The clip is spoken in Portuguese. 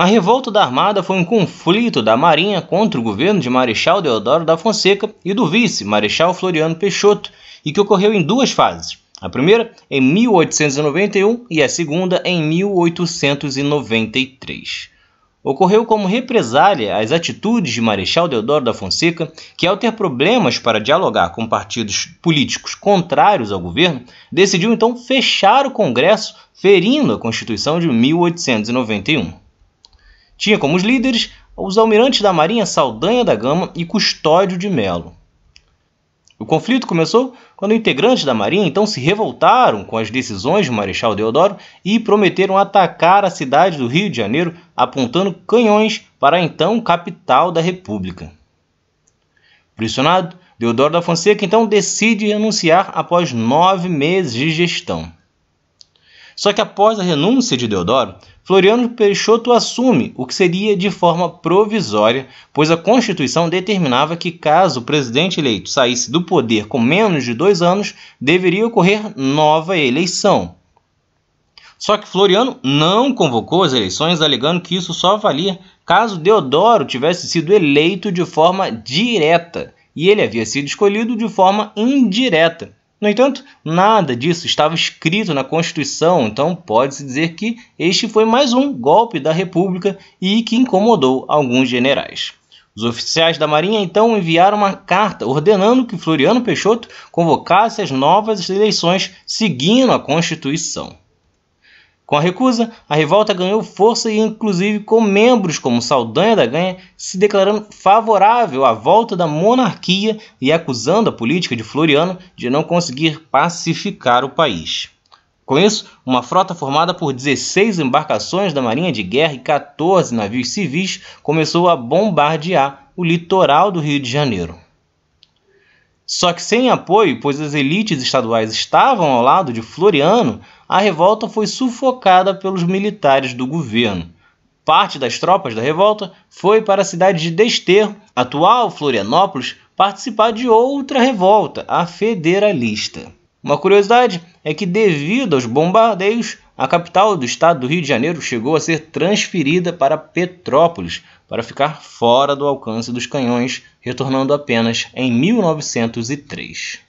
A revolta da Armada foi um conflito da Marinha contra o governo de Marechal Deodoro da Fonseca e do vice, Marechal Floriano Peixoto, e que ocorreu em duas fases. A primeira em 1891 e a segunda em 1893. Ocorreu como represália às atitudes de Marechal Deodoro da Fonseca, que, ao ter problemas para dialogar com partidos políticos contrários ao governo, decidiu então fechar o Congresso, ferindo a Constituição de 1891. Tinha como os líderes os almirantes da Marinha Saldanha da Gama e Custódio de Melo. O conflito começou quando integrantes da Marinha então se revoltaram com as decisões do Marechal Deodoro e prometeram atacar a cidade do Rio de Janeiro, apontando canhões para a então capital da República. Pressionado, Deodoro da Fonseca então decide renunciar após nove meses de gestão. Só que após a renúncia de Deodoro, Floriano Peixoto assume o que seria de forma provisória, pois a Constituição determinava que, caso o presidente eleito saísse do poder com menos de dois anos, deveria ocorrer nova eleição. Só que Floriano não convocou as eleições, alegando que isso só valia caso Deodoro tivesse sido eleito de forma direta e ele havia sido escolhido de forma indireta. No entanto, nada disso estava escrito na Constituição, então pode-se dizer que este foi mais um golpe da República e que incomodou alguns generais. Os oficiais da Marinha então enviaram uma carta ordenando que Floriano Peixoto convocasse as novas eleições seguindo a Constituição. Com a recusa, a revolta ganhou força e, inclusive, com membros como Saldanha da Ganha se declarando favorável à volta da monarquia e acusando a política de Floriano de não conseguir pacificar o país. Com isso, uma frota formada por 16 embarcações da Marinha de Guerra e 14 navios civis começou a bombardear o litoral do Rio de Janeiro. Só que sem apoio, pois as elites estaduais estavam ao lado de Floriano, a revolta foi sufocada pelos militares do governo. Parte das tropas da revolta foi para a cidade de Desterro, atual Florianópolis, participar de outra revolta, a federalista. Uma curiosidade é que, devido aos bombardeios, a capital do estado do Rio de Janeiro chegou a ser transferida para Petrópolis para ficar fora do alcance dos canhões, retornando apenas em 1903.